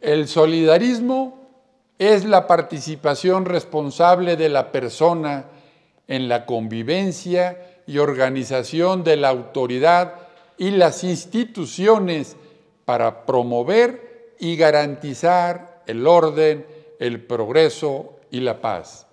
El solidarismo es la participación responsable de la persona en la convivencia y organización de la autoridad y las instituciones para promover y garantizar el orden, el progreso y la paz.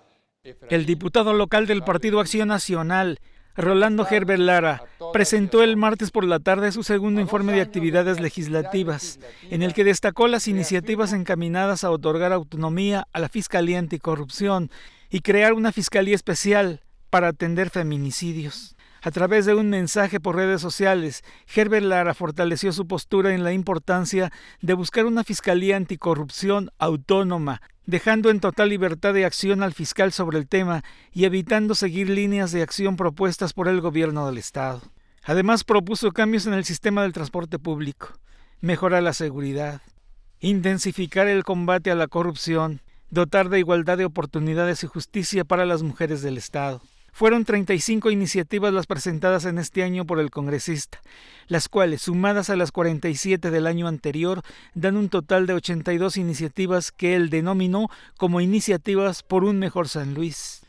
El diputado local del Partido Acción Nacional, Rolando Gerber Lara, presentó el martes por la tarde su segundo informe de actividades legislativas, en el que destacó las iniciativas encaminadas a otorgar autonomía a la Fiscalía Anticorrupción y crear una Fiscalía especial para atender feminicidios. A través de un mensaje por redes sociales, Gerber Lara fortaleció su postura en la importancia de buscar una fiscalía anticorrupción autónoma dejando en total libertad de acción al fiscal sobre el tema y evitando seguir líneas de acción propuestas por el gobierno del Estado. Además propuso cambios en el sistema del transporte público, mejorar la seguridad, intensificar el combate a la corrupción, dotar de igualdad de oportunidades y justicia para las mujeres del Estado. Fueron 35 iniciativas las presentadas en este año por el congresista, las cuales, sumadas a las 47 del año anterior, dan un total de 82 iniciativas que él denominó como iniciativas por un mejor San Luis.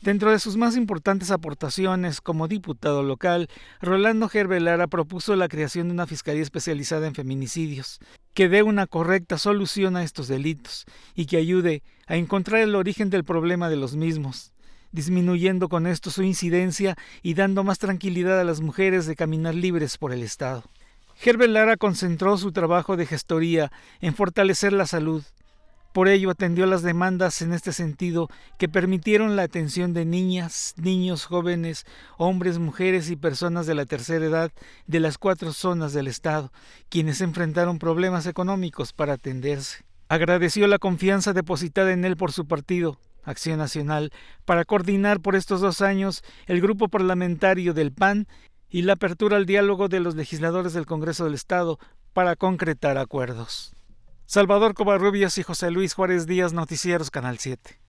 Dentro de sus más importantes aportaciones como diputado local, Rolando Gerbelara propuso la creación de una fiscalía especializada en feminicidios, que dé una correcta solución a estos delitos y que ayude a encontrar el origen del problema de los mismos, disminuyendo con esto su incidencia y dando más tranquilidad a las mujeres de caminar libres por el Estado. Herbert Lara concentró su trabajo de gestoría en fortalecer la salud. Por ello atendió las demandas en este sentido que permitieron la atención de niñas, niños, jóvenes, hombres, mujeres y personas de la tercera edad de las cuatro zonas del Estado, quienes enfrentaron problemas económicos para atenderse. Agradeció la confianza depositada en él por su partido, Acción Nacional para coordinar por estos dos años el grupo parlamentario del PAN y la apertura al diálogo de los legisladores del Congreso del Estado para concretar acuerdos. Salvador Covarrubias y José Luis Juárez Díaz, Noticieros Canal 7.